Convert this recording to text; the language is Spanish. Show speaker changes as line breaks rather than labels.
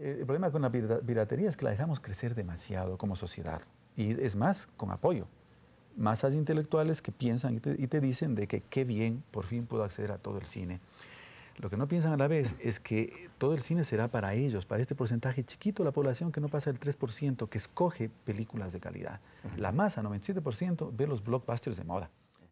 el problema con la piratería es que la dejamos crecer demasiado como sociedad. Y es más, con apoyo. Masas intelectuales que piensan y te, dicen de que qué bien, por fin puedo acceder a todo el cine. Lo que no piensan a la vez es que todo el cine será para ellos, para este porcentaje chiquito de la población que no pasa el 3%, que escoge películas de calidad. La masa, 97%, ve los blockbusters de moda.